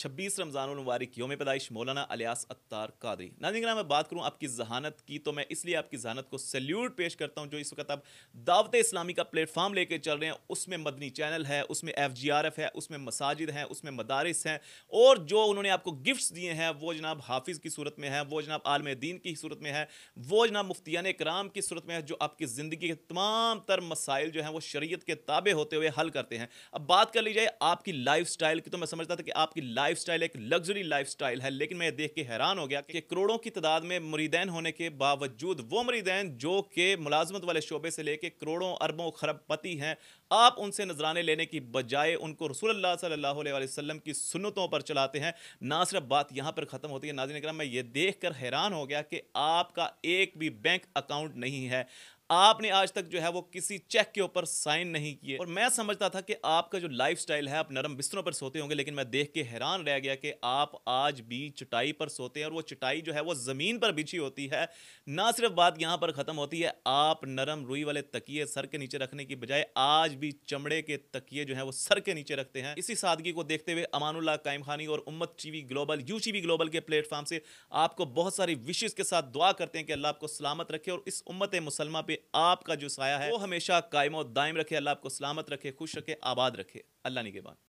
छब्बीस रमज़ान मुबारक योम पैदाइश मौलाना अलियास अत्तार कादरी नाजिन मैं बात करूँ आपकी जहानत की तो मैं इसलिए आपकी जहानत को सैल्यूट पेश करता हूँ जो इस वक्त आप दावत इस्लामी का प्लेटफॉर्म लेके चल रहे हैं उसमें मदनी चैनल है उसमें एफ जी आर एफ है उसमें मसाजिद हैं उसमें मदारस हैं और जो उन्होंने आपको गिफ्ट्स दिए हैं वो जनाब हाफिज़ की सूरत में है वो जनाब आलम दीन की सूरत में है वो जनाब मुफ्तियान कराम की सूरत में है जो आपकी ज़िंदगी के तमाम तर मसाइल जो हैं वो शरीय के ताबे होते हुए हल करते हैं अब बात कर ली जाए आपकी लाइफ की तो मैं समझता था कि आपकी लाइफ लाइफ एक लग्जरी लाइफ है लेकिन मैं देख के हैरान हो गया कि करोड़ों की तादाद में मुरीदैन होने के बावजूद वो मुरीदैन जो कि मुलाजमत वाले शोबे से लेके करोड़ों अरबों खरबपति हैं आप उनसे नजराने लेने की बजाय उनको रसूल अलैहि वसल्लम की सुन्नतों पर चलाते हैं ना सिर्फ बात यहाँ पर ख़त्म होती है नाजिन कराम मैं ये देख कर हैरान हो गया कि आपका एक भी बैंक अकाउंट नहीं है आपने आज तक जो है वो किसी चेक के ऊपर साइन नहीं किए और मैं समझता था कि आपका जो लाइफ है आप नरम बिस्तरों पर सोते होंगे लेकिन मैं देख के हैरान रह गया कि आप आज भी चटाई पर सोते हैं और वो चटाई जो है वो ज़मीन पर बिछी होती है ना सिर्फ बात यहां पर ख़त्म होती है आप नरम रुई वाले तकिए सर के नीचे रखने की बजाय आज भी चमड़े के तकिए जो है वो सर के नीचे रखते हैं इसी सादगी को देखते हुए अमानुल्ला कायम खानी और Ummat TV global U TV global के प्लेटफॉर्म से आपको बहुत सारी विशेष के साथ दुआ करते हैं कि अल्लाह आपको सलामत रखे और इस उम्मत मुसलमा पे आपका जो साया है वो हमेशा कायम और दायम रखे अल्लाह आपको सलामत रखे खुश रखे आबाद रखे अल्लाह निगेबान